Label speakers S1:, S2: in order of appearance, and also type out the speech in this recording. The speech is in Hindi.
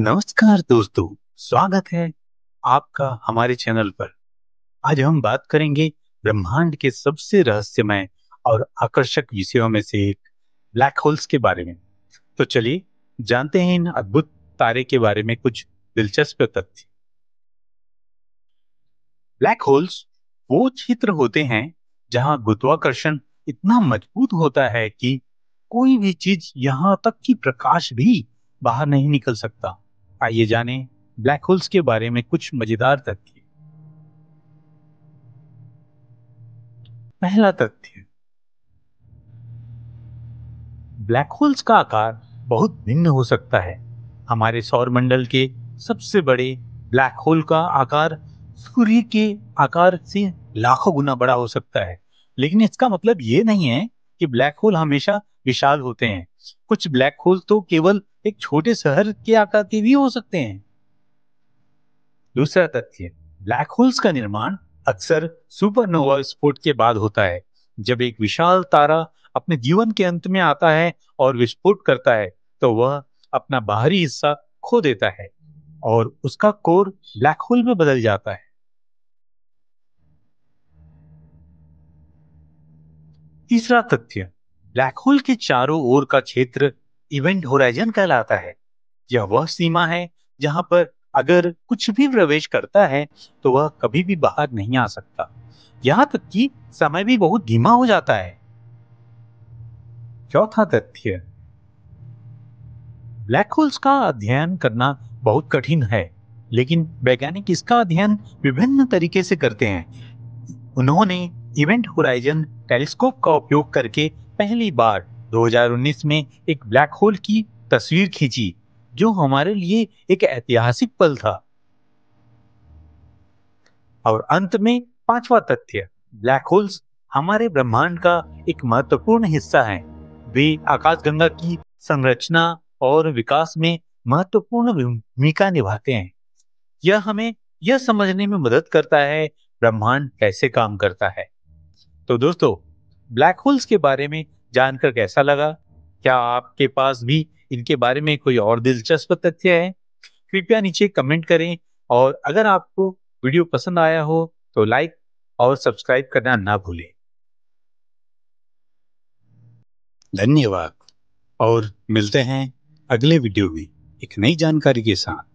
S1: नमस्कार दोस्तों स्वागत है आपका हमारे चैनल पर आज हम बात करेंगे ब्रह्मांड के सबसे रहस्यमय और आकर्षक विषयों में से एक ब्लैक होल्स के बारे में तो चलिए जानते हैं इन अद्भुत तारे के बारे में कुछ दिलचस्प तथ्य ब्लैक होल्स वो क्षेत्र होते हैं जहां गुरुत्वाकर्षण इतना मजबूत होता है कि कोई भी चीज यहाँ तक कि प्रकाश भी बाहर नहीं निकल सकता आइए जानें ब्लैक होल्स के बारे में कुछ मजेदार तथ्य पहला तथ्य ब्लैक होल्स का आकार बहुत भिन्न हो सकता है हमारे सौर मंडल के सबसे बड़े ब्लैक होल का आकार सूर्य के आकार से लाखों गुना बड़ा हो सकता है लेकिन इसका मतलब ये नहीं है कि ब्लैक होल हमेशा विशाल होते हैं कुछ ब्लैक होल तो केवल एक छोटे शहर के आकार के भी हो सकते हैं दूसरा तथ्य ब्लैक होल्स का निर्माण अक्सर सुपरनोवा विस्फोट के बाद होता है जब एक विशाल तारा अपने जीवन के अंत में आता है और विस्फोट करता है तो वह अपना बाहरी हिस्सा खो देता है और उसका कोर ब्लैक होल में बदल जाता है तीसरा तथ्य ब्लैक होल के चारों ओर का क्षेत्र इवेंट होराइजन कहलाता है यह वह सीमा है जहां पर अगर कुछ भी प्रवेश करता है तो वह कभी भी बाहर नहीं आ सकता यहाँ तक कि समय भी बहुत धीमा हो जाता है चौथा तथ्य ब्लैक होल्स का अध्ययन करना बहुत कठिन है लेकिन वैज्ञानिक इसका अध्ययन विभिन्न तरीके से करते हैं उन्होंने इवेंट होराइजन टेलीस्कोप का उपयोग करके पहली बार 2019 में एक ब्लैक होल की तस्वीर खींची जो हमारे लिए एक ऐतिहासिक पल था और अंत में पांचवा तथ्य ब्लैक होल्स हमारे ब्रह्मांड का एक महत्वपूर्ण हिस्सा है वे आकाशगंगा की संरचना और विकास में महत्वपूर्ण भूमिका निभाते हैं यह हमें यह समझने में मदद करता है ब्रह्मांड कैसे काम करता है तो दोस्तों ब्लैक होल्स के बारे में जानकर कैसा लगा क्या आपके पास भी इनके बारे में कोई और दिलचस्प तथ्य है कृपया नीचे कमेंट करें और अगर आपको वीडियो पसंद आया हो तो लाइक और सब्सक्राइब करना ना भूलें धन्यवाद और मिलते हैं अगले वीडियो में एक नई जानकारी के साथ